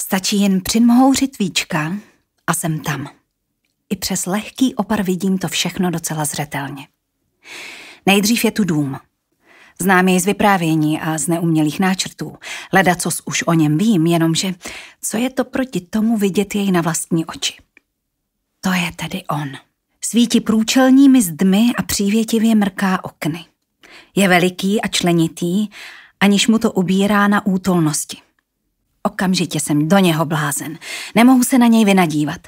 Stačí jen přimhouřit víčka a jsem tam. I přes lehký opar vidím to všechno docela zřetelně. Nejdřív je tu dům. Znám jej z vyprávění a z neumělých náčrtů. Leda, co už o něm vím, jenomže co je to proti tomu vidět jej na vlastní oči? To je tedy on. Svítí průčelními zdmi a přívětivě mrká okny. Je veliký a členitý, aniž mu to ubírá na útolnosti. Okamžitě jsem do něho blázen. Nemohu se na něj vynadívat.